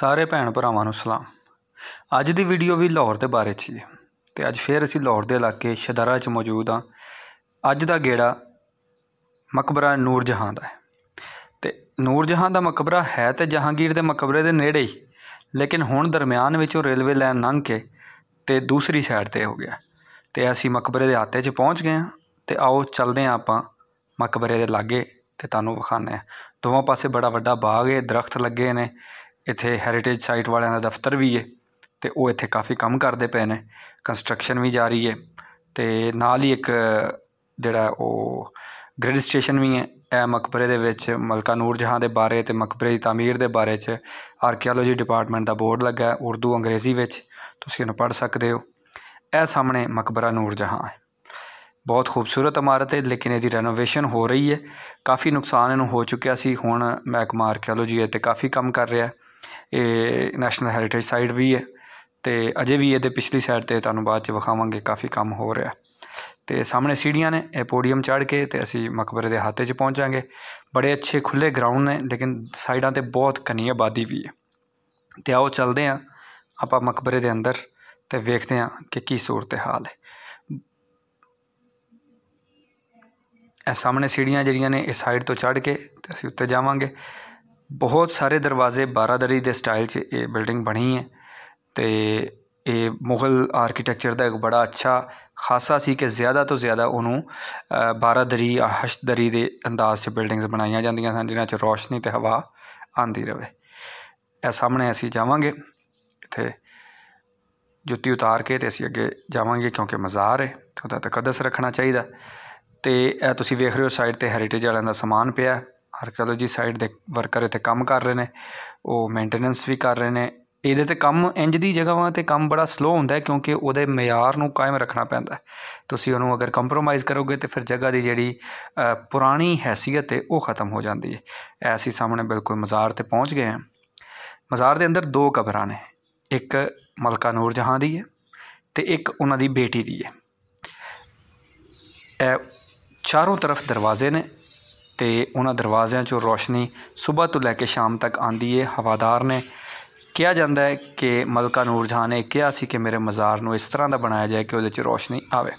ਸਾਰੇ ਭੈਣ ਭਰਾਵਾਂ ਨੂੰ ਸਲਾਮ ਅੱਜ ਦੀ ਵੀਡੀਓ ਵੀ ਲਾਹੌਰ ਦੇ ਬਾਰੇ 'ਚ ਹੈ ਤੇ ਅੱਜ ਫੇਰ ਅਸੀਂ ਲਾਹੌਰ ਦੇ ਇਲਾਕੇ ਸ਼ਦਰਾ 'ਚ ਮੌਜੂਦ ਆ ਅੱਜ ਦਾ ਗੇੜਾ ਮਕਬਰਾ ਨੂਰ ਜਹਾਂ ਦਾ ਹੈ ਤੇ ਨੂਰ ਜਹਾਂ ਦਾ ਮਕਬਰਾ ਹੈ ਤੇ ਜਹਾਂਗੀਰ ਦੇ ਮਕਬਰੇ ਦੇ ਨੇੜੇ ਹੀ ਲੇਕਿਨ ਹੁਣ ਦਰਮਿਆਨ ਵਿੱਚੋਂ ਰੇਲਵੇ ਲਾਈਨ ਲੰਘ ਕੇ ਤੇ ਦੂਸਰੀ ਸਾਈਡ ਤੇ ਹੋ ਗਿਆ ਤੇ ਅਸੀਂ ਮਕਬਰੇ ਦੇ ਹਾਤੇ 'ਚ ਪਹੁੰਚ ਗਏ ਆ ਤੇ ਆਓ ਚੱਲਦੇ ਆ ਆਪਾਂ ਮਕਬਰੇ ਦੇ ਲਾਗੇ ਤੇ ਤੁਹਾਨੂੰ ਵਿਖਾਉਂਦੇ ਆ ਦੋਵਾਂ ਪਾਸੇ ਬੜਾ ਵੱਡਾ ਬਾਗ ਹੈ ਦਰਖਤ ਲੱਗੇ ਨੇ ਇੱਥੇ ਹੈਰੀਟੇਜ ਸਾਈਟ ਵਾਲਿਆਂ ਦਾ ਦਫ਼ਤਰ ਵੀ ਹੈ ਤੇ ਉਹ ਇੱਥੇ ਕਾਫੀ ਕੰਮ ਕਰਦੇ ਪਏ ਨੇ ਕੰਸਟਰਕਸ਼ਨ ਵੀ ਜਾਰੀ ਹੈ ਤੇ ਨਾਲ ਹੀ ਇੱਕ ਜਿਹੜਾ ਉਹ ਗ੍ਰਿਡ ਸਟੇਸ਼ਨ ਵੀ ਹੈ ਐ ਮਕਬਰੇ ਦੇ ਵਿੱਚ ਮਲਕਾ ਨੂਰ ਜਹਾਂ ਦੇ ਬਾਰੇ ਤੇ ਮਕਬਰੇ ਦੀ ਤਾਮੀਰ ਦੇ ਬਾਰੇ 'ਚ ਆਰਕੀਓਲੋਜੀ ਡਿਪਾਰਟਮੈਂਟ ਦਾ ਬੋਰਡ ਲੱਗਾ ਹੈ ਉਰਦੂ ਅੰਗਰੇਜ਼ੀ ਵਿੱਚ ਤੁਸੀਂ ਇਹਨੂੰ ਪੜ੍ਹ ਸਕਦੇ ਹੋ ਇਹ ਸਾਹਮਣੇ ਮਕਬਰਾ ਨੂਰ ਜਹਾਂ ਹੈ ਬਹੁਤ ਖੂਬਸੂਰਤ ਇਮਾਰਤ ਹੈ ਲੇਕਿਨ ਇਹਦੀ ਰੈਨੋਵੇਸ਼ਨ ਹੋ ਰਹੀ ਹੈ ਕਾਫੀ ਨੁਕਸਾਨ ਇਹਨੂੰ ਹੋ ਚੁੱਕਿਆ ਸੀ ਹੁਣ ਮਹਿਕਮਾ ਆਰਕੀਓਲੋਜੀ ਹੈ ਤੇ ਕਾਫੀ ਕੰਮ ਕਰ ਰਿਹਾ ਇਹ ਨੈਸ਼ਨਲ ਹੈਰੀਟੇਜ ਸਾਈਟ ਵੀ ਹੈ ਤੇ ਅਜੇ ਵੀ ਇਹਦੇ ਪਿਛਲੀ ਸਾਈਡ ਤੇ ਤੁਹਾਨੂੰ ਬਾਅਦ ਚ ਵਿਖਾਵਾਂਗੇ ਕਾਫੀ ਕੰਮ ਹੋ ਰਿਹਾ ਤੇ ਸਾਹਮਣੇ ਸੀੜੀਆਂ ਨੇ ਇਹ ਪੋਡੀਅਮ ਚੜ ਕੇ ਤੇ ਅਸੀਂ ਮਕਬਰੇ ਦੇ ਹਾਤੇ 'ਚ ਪਹੁੰਚਾਂਗੇ ਬੜੇ ਅੱਛੇ ਖੁੱਲੇ ਗਰਾਊਂਡ ਨੇ ਲੇਕਿਨ ਸਾਈਡਾਂ ਤੇ ਬਹੁਤ ਘਣੀ ਆਬਾਦੀ ਵੀ ਹੈ ਤੇ ਆਓ ਚੱਲਦੇ ਆਂ ਆਪਾਂ ਮਕਬਰੇ ਦੇ ਅੰਦਰ ਤੇ ਵੇਖਦੇ ਆਂ ਕਿ ਕੀ ਸੂਰਤ ਹਾਲ ਹੈ ਇਹ ਸਾਹਮਣੇ ਸੀੜੀਆਂ ਜਿਹੜੀਆਂ ਨੇ ਇਸ ਸਾਈਡ ਤੋਂ ਚੜ੍ਹ ਕੇ ਤੇ ਅਸੀਂ ਉੱਤੇ ਜਾਵਾਂਗੇ ਬਹੁਤ ਸਾਰੇ ਦਰਵਾਜ਼ੇ ਬਾਰਾਦਰੀ ਦੇ ਸਟਾਈਲ 'ਚ ਇਹ ਬਿਲਡਿੰਗ ਬਣੀ ਹੈ ਤੇ ਇਹ ਮੁਗਲ ਆਰਕੀਟੈਕਚਰ ਦਾ ਇੱਕ ਬੜਾ ਅੱਛਾ ਖਾਸਾ ਸੀ ਕਿ ਜ਼ਿਆਦਾ ਤੋਂ ਜ਼ਿਆਦਾ ਉਹਨੂੰ ਬਾਰਾਦਰੀ ਹਸ਼ਦਰੀ ਦੇ ਅੰਦਾਜ਼ 'ਚ ਬਿਲਡਿੰਗਸ ਬਣਾਈਆਂ ਜਾਂਦੀਆਂ ਸਨ ਜਿਨ੍ਹਾਂ 'ਚ ਰੋਸ਼ਨੀ ਤੇ ਹਵਾ ਆਂਦੀ ਰਹੇ ਇਹ ਸਾਹਮਣੇ ਅਸੀਂ ਜਾਵਾਂਗੇ ਇੱਥੇ ਜੁੱਤੀ ਉਤਾਰ ਕੇ ਤੇ ਅਸੀਂ ਅੱਗੇ ਜਾਵਾਂਗੇ ਕਿਉਂਕਿ ਮਜ਼ਾਰ ਹੈ ਉਹਦਾ ਤਕੱਦਸ ਰੱਖਣਾ ਚਾਹੀਦਾ ਤੇ ਇਹ ਤੁਸੀਂ ਵੇਖ ਰਹੇ ਹੋ ਸਾਈਡ ਤੇ ਹੈਰੀਟੇਜ ਵਾਲਿਆਂ ਦਾ ਸਮਾਨ ਪਿਆ ਆਰਕੀਓਲੋਜੀ ਸਾਈਡ ਦੇ ਵਰਕਰ ਇੱਥੇ ਕੰਮ ਕਰ ਰਹੇ ਨੇ ਉਹ ਮੇਨਟੇਨੈਂਸ ਵੀ ਕਰ ਰਹੇ ਨੇ ਇਹਦੇ ਤੇ ਕੰਮ ਇੰਜ ਦੀ ਜਗ੍ਹਾਵਾਂ ਤੇ ਕੰਮ ਬੜਾ ਸਲੋ ਹੁੰਦਾ ਕਿਉਂਕਿ ਉਹਦੇ ਮਿਆਰ ਨੂੰ ਕਾਇਮ ਰੱਖਣਾ ਪੈਂਦਾ ਤੁਸੀਂ ਉਹਨੂੰ ਅਗਰ ਕੰਪਰੋਮਾਈਜ਼ ਕਰੋਗੇ ਤੇ ਫਿਰ ਜਗ੍ਹਾ ਦੀ ਜਿਹੜੀ ਪੁਰਾਣੀ ਹیثیت ਹੈ ਉਹ ਖਤਮ ਹੋ ਜਾਂਦੀ ਹੈ ਐਸੀ ਸਾਹਮਣੇ ਬਿਲਕੁਲ ਮਜ਼ਾਰ ਤੇ ਪਹੁੰਚ ਗਏ ਹਾਂ ਮਜ਼ਾਰ ਦੇ ਅੰਦਰ ਦੋ ਕਬਰਾਂ ਨੇ ਇੱਕ ਮਲਕਾ ਨੂਰ ਜਹਾਂ ਦੀ ਹੈ ਤੇ ਇੱਕ ਉਹਨਾਂ ਦੀ ਬੇਟੀ ਦੀ ਹੈ ਚਾਰੋਂ ਤਰਫ ਦਰਵਾਜ਼ੇ ਨੇ ਤੇ ਉਹਨਾਂ ਦਰਵਾਜ਼ਿਆਂ 'ਚੋਂ ਰੋਸ਼ਨੀ ਸਵੇਰ ਤੋਂ ਲੈ ਕੇ ਸ਼ਾਮ ਤੱਕ ਆਂਦੀ ਏ ਹਵਾਦਾਰ ਨੇ ਕਿਹਾ ਜਾਂਦਾ ਹੈ ਕਿ ਮਲਕਾ ਨੂਰਜਹਾਨ ਨੇ ਕਿਹਾ ਸੀ ਕਿ ਮੇਰੇ ਮਜ਼ਾਰ ਨੂੰ ਇਸ ਤਰ੍ਹਾਂ ਦਾ ਬਣਾਇਆ ਜਾਏ ਕਿ ਉਹਦੇ 'ਚ ਰੋਸ਼ਨੀ ਆਵੇ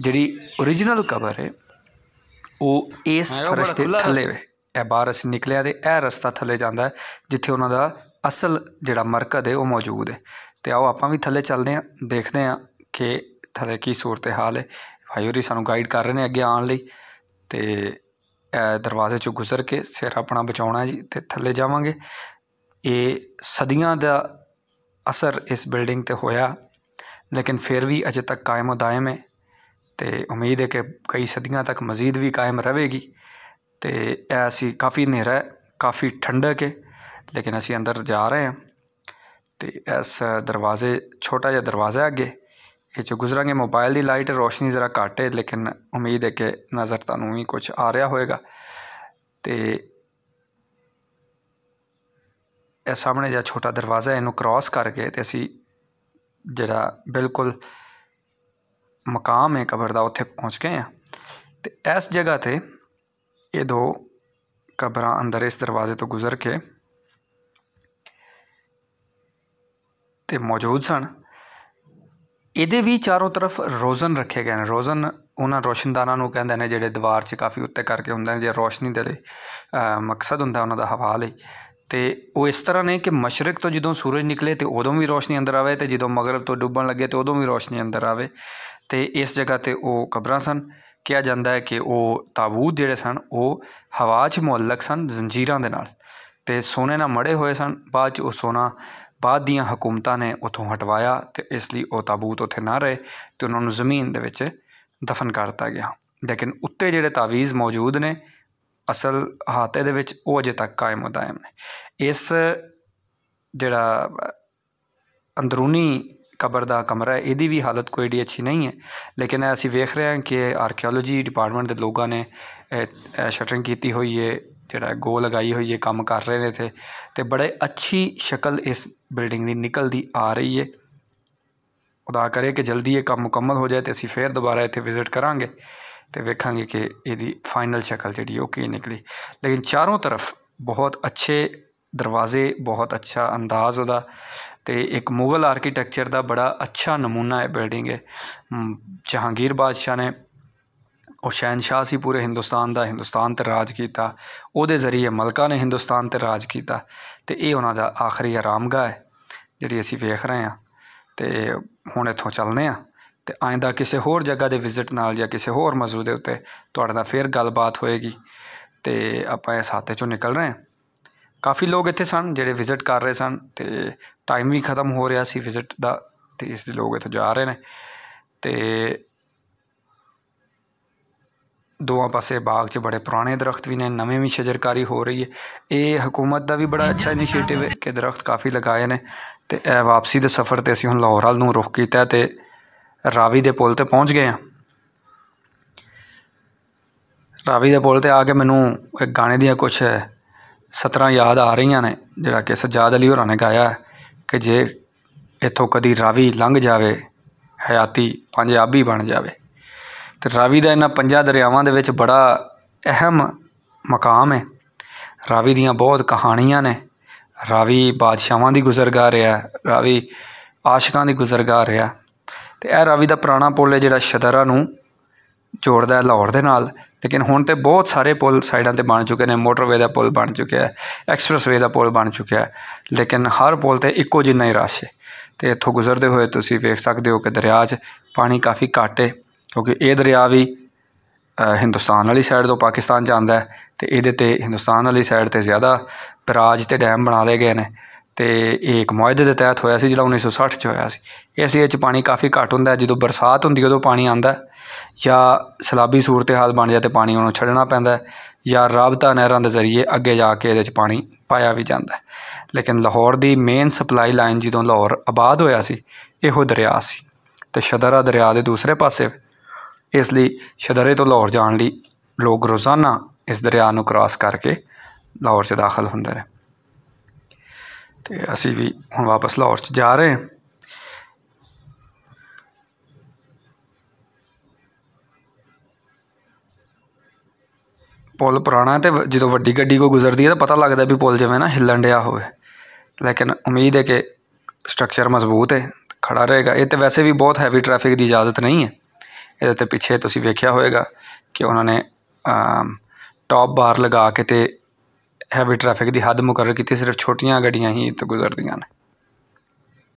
ਜਿਹੜੀ origignal ਕਬਰ ਹੈ ਉਹ ਇਸ ਫਰਸ਼ ਦੇ ਥੱਲੇ ਵੇ ਇਹ ਬਾਹਰ ਅਸੀਂ ਨਿਕਲਿਆ ਤੇ ਇਹ ਰਸਤਾ ਥੱਲੇ ਜਾਂਦਾ ਹੈ ਜਿੱਥੇ ਉਹਨਾਂ ਦਾ ਅਸਲ ਜਿਹੜਾ ਮਰਕਜ਼ ਹੈ ਉਹ ਮੌਜੂਦ ਹੈ ਤੇ ਆਓ ਆਪਾਂ ਵੀ ਥੱਲੇ ਚੱਲਦੇ ਹਾਂ ਦੇਖਦੇ ਹਾਂ ਕਿ ਥੱਲੇ ਕੀ ਸੂਰਤ ਹਾਲ ਹੈ ਭਾਈ ਹੋਰੀ ਸਾਨੂੰ ਗਾਈਡ ਕਰ ਰਹੇ ਨੇ ਅੱਗੇ ਆਉਣ ਲਈ ਤੇ ਦਰਵਾਜ਼ੇ ਚੋਂ ਗੁਜ਼ਰ ਕੇ ਸਿਰ ਆਪਣਾ ਬਚਾਉਣਾ ਜੀ ਤੇ ਥੱਲੇ ਜਾਵਾਂਗੇ ਇਹ ਸਦੀਆਂ ਦਾ ਅਸਰ ਇਸ ਬਿਲਡਿੰਗ ਤੇ ਹੋਇਆ ਲੇਕਿਨ ਫਿਰ ਵੀ ਅਜੇ ਤੱਕ ਕਾਇਮ ਉਦਾਇਮ ਹੈ ਤੇ ਉਮੀਦ ਹੈ ਕਿ ਕਈ ਸਦੀਆਂ ਤੱਕ ਮਜ਼ੀਦ ਵੀ ਕਾਇਮ ਰਹੇਗੀ ਤੇ ਐਸੀ ਕਾਫੀ ਹਨੇਰਾ ਕਾਫੀ ਠੰਡਕ ਹੈ ਲੇਕਿਨ ਅਸੀਂ ਅੰਦਰ ਜਾ ਰਹੇ ਹਾਂ ਤੇ ਇਸ ਦਰਵਾਜ਼ੇ ਛੋਟਾ ਜਿਹਾ ਦਰਵਾਜ਼ਾ ਅੱਗੇ ये गुजरों मोबाइल की लाइट रोशनी जरा घट है लेकिन उम्मीद है कि नज़र तू कुछ आ रहा होएगा तो सामने जहाँ छोटा दरवाज़ा इनू करॉस करके तो असी जरा बिल्कुल मकाम है कबर का पहुँच गए हैं तो इस जगह पर यह दो कबर अंदर इस दरवाजे तो गुजर के मौजूद सन ਇਹਦੇ ਵੀ ਚਾਰੋਂ ਤਰਫ ਰੋਜ਼ਨ ਰੱਖੇ ਗਏ ਨੇ ਰੋਜ਼ਨ ਉਹਨਾਂ ਰੋਸ਼ਨਦਾਨਾਂ ਨੂੰ ਕਹਿੰਦੇ ਨੇ ਜਿਹੜੇ ਦੀਵਾਰ 'ਚ ਕਾਫੀ ਉੱਤੇ ਕਰਕੇ ਹੁੰਦੇ ਨੇ ਜੇ ਰੋਸ਼ਨੀ ਦੇ ਲਈ ਮਕਸਦ ਹੁੰਦਾ ਉਹਨਾਂ ਦਾ ਹਵਾ ਲਈ ਤੇ ਉਹ ਇਸ ਤਰ੍ਹਾਂ ਨੇ ਕਿ ਮਸ਼ਰਕ ਤੋਂ ਜਦੋਂ ਸੂਰਜ ਨਿਕਲੇ ਤੇ ਉਦੋਂ ਵੀ ਰੋਸ਼ਨੀ ਅੰਦਰ ਆਵੇ ਤੇ ਜਦੋਂ ਮਗਰਬ ਤੋਂ ਡੁੱਬਣ ਲੱਗੇ ਤੇ ਉਦੋਂ ਵੀ ਰੋਸ਼ਨੀ ਅੰਦਰ ਆਵੇ ਤੇ ਇਸ ਜਗ੍ਹਾ ਤੇ ਉਹ ਕਬਰਾਂ ਸਨ ਕਿਹਾ ਜਾਂਦਾ ਹੈ ਕਿ ਉਹ ਤਾਬੂਤ ਜਿਹੜੇ ਸਨ ਉਹ ਹਵਾ 'ਚ ਮੁਅਲਕ ਸਨ ਜ਼ੰਜੀਰਾਂ ਦੇ ਨਾਲ ਤੇ ਸੋਨੇ ਨਾਲ ਮੜੇ ਹੋਏ ਸਨ ਬਾਅਦ 'ਚ ਉਹ ਸੋਨਾ ਬਾਅਦ ਦੀਆਂ ਹਕੂਮਤਾਂ ਨੇ ਉਥੋਂ ਹਟਵਾਇਆ ਤੇ ਇਸ ਲਈ ਉਹ ਤਾਬੂਤ ਉਥੇ ਨਾ ਰਹੇ ਤੇ ਉਹਨਾਂ ਨੂੰ ਜ਼ਮੀਨ ਦੇ ਵਿੱਚ ਦਫਨ ਕਰਤਾ ਗਿਆ ਲੇਕਿਨ ਉੱਤੇ ਜਿਹੜੇ ਤਾਵੀਜ਼ ਮੌਜੂਦ ਨੇ ਅਸਲ ਹਾਤੇ ਦੇ ਵਿੱਚ ਉਹ ਅਜੇ ਤੱਕ ਕਾਇਮ ਉਦਾਇਮ ਨੇ ਇਸ ਜਿਹੜਾ ਅੰਦਰੂਨੀ ਕਬਰ ਦਾ ਕਮਰਾ ਹੈ ਇਹਦੀ ਵੀ ਹਾਲਤ ਕੋਈ ਏਡੀ ਅੱਛੀ ਨਹੀਂ ਹੈ ਲੇਕਿਨ ਅਸੀਂ ਵੇਖ ਰਹੇ ਹਾਂ ਕਿ ਆਰਕੀਓਲੋਜੀ ਡਿਪਾਰਟਮੈਂਟ ਦੇ ਲੋਕਾਂ ਨੇ ਸ਼ਟਰਿੰਗ ਕੀਤੀ ਹੋਈ ਹੈ ਜਿਹੜਾ ਗੋ ਲਗਾਈ ਹੋਈ ਹੈ ਕੰਮ ਕਰ ਰਹੇ ਨੇ ਇਥੇ ਤੇ ਬੜੇ ਅੱਛੀ ਸ਼ਕਲ ਇਸ ਬਿਲਡਿੰਗ ਦੀ ਨਿਕਲਦੀ ਆ ਰਹੀ ਹੈ ਉਦਾ ਕਰੇ ਕਿ ਜਲਦੀ ਇਹ ਕੰਮ ਮੁਕੰਮਲ ਹੋ ਜਾਏ ਤੇ ਅਸੀਂ ਫੇਰ ਦੁਬਾਰਾ ਇੱਥੇ ਵਿਜ਼ਿਟ ਕਰਾਂਗੇ ਤੇ ਵੇਖਾਂਗੇ ਕਿ ਇਹਦੀ ਫਾਈਨਲ ਸ਼ਕਲ ਜਿਹੜੀ ਉਹ ਕੀ ਨਿਕਲੀ ਲੇਕਿਨ ਚਾਰੋਂ ਤਰਫ ਬਹੁਤ ਅੱਛੇ ਦਰਵਾਜ਼ੇ ਬਹੁਤ ਅੱਛਾ ਅੰਦਾਜ਼ ਉਹਦਾ ਤੇ ਇੱਕ ਮੁਗਲ ਆਰਕੀਟੈਕਚਰ ਦਾ ਬੜਾ ਅੱਛਾ ਨਮੂਨਾ ਹੈ ਬਿਲਡਿੰਗ ਹੈ ਜਹਾਂਗੀਰ ਬਾਦਸ਼ਾਹ ਨੇ ਉਹ ਸ਼ਹਿਨशाह ਸੀ ਪੂਰੇ ਹਿੰਦੁਸਤਾਨ ਦਾ ਹਿੰਦੁਸਤਾਨ ਤੇ ਰਾਜ ਕੀਤਾ ਉਹਦੇ ਜ਼ਰੀਏ ਮਲਕਾ ਨੇ ਹਿੰਦੁਸਤਾਨ ਤੇ ਰਾਜ ਕੀਤਾ ਤੇ ਇਹ ਉਹਨਾਂ ਦਾ ਆਖਰੀ ਆਰਾਮਗਾਹ ਹੈ ਜਿਹੜੀ ਅਸੀਂ ਵੇਖ ਰਹੇ ਹਾਂ ਤੇ ਹੁਣ ਇੱਥੋਂ ਚੱਲਨੇ ਆ ਤੇ ਆਇਂਦਾ ਕਿਸੇ ਹੋਰ ਜਗ੍ਹਾ ਦੇ ਵਿਜ਼ਿਟ ਨਾਲ ਜਾਂ ਕਿਸੇ ਹੋਰ ਮੌਜੂ ਦੇ ਉੱਤੇ ਤੁਹਾਡੇ ਨਾਲ ਫੇਰ ਗੱਲਬਾਤ ਹੋਏਗੀ ਤੇ ਆਪਾਂ ਇਹ ਸਾਥੇ ਚੋਂ ਨਿਕਲ ਰਹੇ ਹਾਂ ਕਾਫੀ ਲੋਕ ਇੱਥੇ ਸਨ ਜਿਹੜੇ ਵਿਜ਼ਿਟ ਕਰ ਰਹੇ ਸਨ ਤੇ ਟਾਈਮ ਵੀ ਖਤਮ ਹੋ ਰਿਹਾ ਸੀ ਵਿਜ਼ਿਟ ਦਾ ਤੇ ਇਸ ਲਈ ਲੋਕ ਇੱਥੋਂ ਜਾ ਰਹੇ ਨੇ ਤੇ ਦੋਵਾਂ ਪਾਸੇ ਬਾਗ 'ਚ ਬੜੇ ਪੁਰਾਣੇ ਦਰਖਤ ਵੀ ਨੇ ਨਵੇਂ ਵੀ ਸ਼ਜਰਕਾਰੀ ਹੋ ਰਹੀ ਹੈ ਇਹ ਹਕੂਮਤ ਦਾ ਵੀ ਬੜਾ ਅੱਛਾ ਇਨੀਸ਼ੀਏਟਿਵ ਹੈ ਕਿ ਦਰਖਤ ਕਾਫੀ ਲਗਾਏ ਨੇ ਤੇ ਇਹ ਵਾਪਸੀ ਦੇ ਸਫ਼ਰ ਤੇ ਅਸੀਂ ਹੁਣ ਲਾਹੌਰ ਹਾਲ ਨੂੰ ਰੁਖ ਕੀਤਾ ਤੇ ਰਾਵੀ ਦੇ ਪੁਲ ਤੇ ਪਹੁੰਚ ਗਏ ਹਾਂ ਰਾਵੀ ਦੇ ਪੁਲ ਤੇ ਆ ਕੇ ਮੈਨੂੰ ਇੱਕ ਗਾਣੇ ਦੀਆਂ ਕੁਝ ਸਤਰਾਂ ਯਾਦ ਆ ਰਹੀਆਂ ਨੇ ਜਿਹੜਾ ਕਿ ਸਜਾਦ ਅਲੀ ਹੋਰਾਂ ਨੇ ਗਾਇਆ ਕਿ ਜੇ ਇੱਥੋਂ ਕਦੀ ਰਾਵੀ ਲੰਘ ਜਾਵੇ ਹਯਾਤੀ ਪੰਜਾਬੀ ਬਣ ਜਾਵੇ ਤੇ ਰਾਵੀ ਦਾ ਇਹਨਾਂ ਪੰਜਾਂ ਦਰਿਆਵਾਂ ਦੇ ਵਿੱਚ ਬੜਾ ਅਹਿਮ ਮਕਾਮ ਹੈ ਰਾਵੀ ਦੀਆਂ ਬਹੁਤ ਕਹਾਣੀਆਂ ਨੇ ਰਾਵੀ ਬਾਦਸ਼ਾਹਾਂ ਦੀ ਗੁਜ਼ਰਗਾ ਰਿਹਾ ਰਾਵੀ ਆਸ਼ਿਕਾਂ ਦੀ ਗੁਜ਼ਰਗਾ ਰਿਹਾ ਤੇ ਇਹ ਰਾਵੀ ਦਾ ਪੁਰਾਣਾ ਪੁਲ ਹੈ ਜਿਹੜਾ ਸ਼ਦਰਾ ਨੂੰ ਜੋੜਦਾ ਹੈ ਲਾਹੌਰ ਦੇ ਨਾਲ ਲੇਕਿਨ ਹੁਣ ਤੇ ਬਹੁਤ ਸਾਰੇ ਪੁਲ ਸਾਈਡਾਂ ਤੇ ਬਣ ਚੁੱਕੇ ਨੇ ਮੋਟਰਵੇ ਦਾ ਪੁਲ ਬਣ ਚੁੱਕਿਆ ਹੈ ਐਕਸਪ੍ਰੈਸਵੇ ਦਾ ਪੁਲ ਬਣ ਚੁੱਕਿਆ ਹੈ ਲੇਕਿਨ ਹਰ ਪੁਲ ਤੇ ਇੱਕੋ ਜਿੰਨਾ ਹੀ ਰਸ਼ ਹੈ ਤੇ ਇੱਥੋਂ ਗੁਜ਼ਰਦੇ ਹੋਏ ਤੁਸੀਂ ਵੇਖ ਸਕਦੇ ਹੋ ਕਿ ਦਰਿਆ 'ਚ ਪਾਣੀ ਕਾਫੀ ਘੱਟ ਹੈ ਕਿਉਂਕਿ ਇਹ ਦਰਿਆ ਵੀ ਹਿੰਦੁਸਤਾਨ ਵਾਲੀ ਸਾਈਡ ਤੋਂ ਪਾਕਿਸਤਾਨ ਜਾਂਦਾ ਹੈ ਤੇ ਇਹਦੇ ਤੇ ਹਿੰਦੁਸਤਾਨ ਵਾਲੀ ਸਾਈਡ ਤੇ ਜ਼ਿਆਦਾ ਪਰਾਜ ਤੇ ਡੈਮ ਬਣਾ ਲਏ ਗਏ ਨੇ ਤੇ ਇਹ ਇੱਕ ਮੌਜਦੇ ਦੇ ਤਹਿਤ ਹੋਇਆ ਸੀ ਜਿਹੜਾ 1960 ਚ ਹੋਇਆ ਸੀ ਇਸ ਵਿੱਚ ਪਾਣੀ ਕਾਫੀ ਘੱਟ ਹੁੰਦਾ ਜਦੋਂ ਬਰਸਾਤ ਹੁੰਦੀ ਉਦੋਂ ਪਾਣੀ ਆਂਦਾ ਜਾਂ ਸਲਾਬੀ ਸੂਰਤ ਹਾਲ ਬਣ ਜਾ ਤੇ ਪਾਣੀ ਉਹਨੂੰ ਛੱਡਣਾ ਪੈਂਦਾ ਜਾਂ ਰਾਬਤਾ ਨਹਿਰਾਂ ਦੇ ਜ਼ਰੀਏ ਅੱਗੇ ਜਾ ਕੇ ਇਹਦੇ ਚ ਪਾਣੀ ਪਾਇਆ ਵੀ ਜਾਂਦਾ ਲੇਕਿਨ ਲਾਹੌਰ ਦੀ ਮੇਨ ਸਪਲਾਈ ਲਾਈਨ ਜਦੋਂ ਲਾਹੌਰ ਆਬਾਦ ਹੋਇਆ ਸੀ ਇਹੋ ਦਰਿਆ ਸੀ ਤੇ ਸ਼ਦਰਾ ਦਰਿਆ ਦੇ ਦੂਸਰੇ ਪਾਸੇ ਇਸ ਲਈ ਸ਼ਦਰੇ ਤੋਂ ਲਾਹੌਰ ਜਾਣ ਲਈ ਲੋਕ ਰੋਜ਼ਾਨਾ ਇਸ ਦਰਿਆ ਨੂੰ ਕ੍ਰਾਸ ਕਰਕੇ ਲਾਹੌਰ 'ਚ ਦਾਖਲ ਹੁੰਦੇ ਨੇ ਤੇ ਅਸੀਂ ਵੀ ਹੁਣ ਵਾਪਸ ਲਾਹੌਰ 'ਚ ਜਾ ਰਹੇ ਹਾਂ ਪੁਲ ਪੁਰਾਣਾ ਤੇ ਜਦੋਂ ਵੱਡੀ ਗੱਡੀ ਕੋ ਗੁਜ਼ਰਦੀ ਹੈ ਤਾਂ ਪਤਾ ਲੱਗਦਾ ਵੀ ਪੁਲ ਜਿਵੇਂ ਨਾ ਹਿੱਲਣ ਡਿਆ ਹੋਵੇ ਲੇਕਿਨ ਉਮੀਦ ਹੈ ਕਿ ਸਟਰਕਚਰ ਮਜ਼ਬੂਤ ਹੈ ਖੜਾ ਰਹੇਗਾ ਇਹ ਤੇ ਵੈਸੇ ਵੀ ਬਹੁਤ ਹੈਵੀ ਟ੍ਰੈਫਿਕ ਦੀ ਇਜਾਜ਼ਤ ਨਹੀਂ ਹੈ ਇਹਦੇ ਤੇ ਪਿੱਛੇ ਤੁਸੀਂ ਵੇਖਿਆ ਹੋਵੇਗਾ ਕਿ ਉਹਨਾਂ ਨੇ ਟੌਪ ਬਾਰ ਲਗਾ ਕੇ ਤੇ ਹੈਵੀ ਟ੍ਰੈਫਿਕ ਦੀ ਹੱਦ ਮੁਕਰਰ ਕੀਤੀ ਸਿਰਫ ਛੋਟੀਆਂ ਗੱਡੀਆਂ ਹੀ ਇੱਥੇ ਗੁਜ਼ਰਦੀਆਂ ਨੇ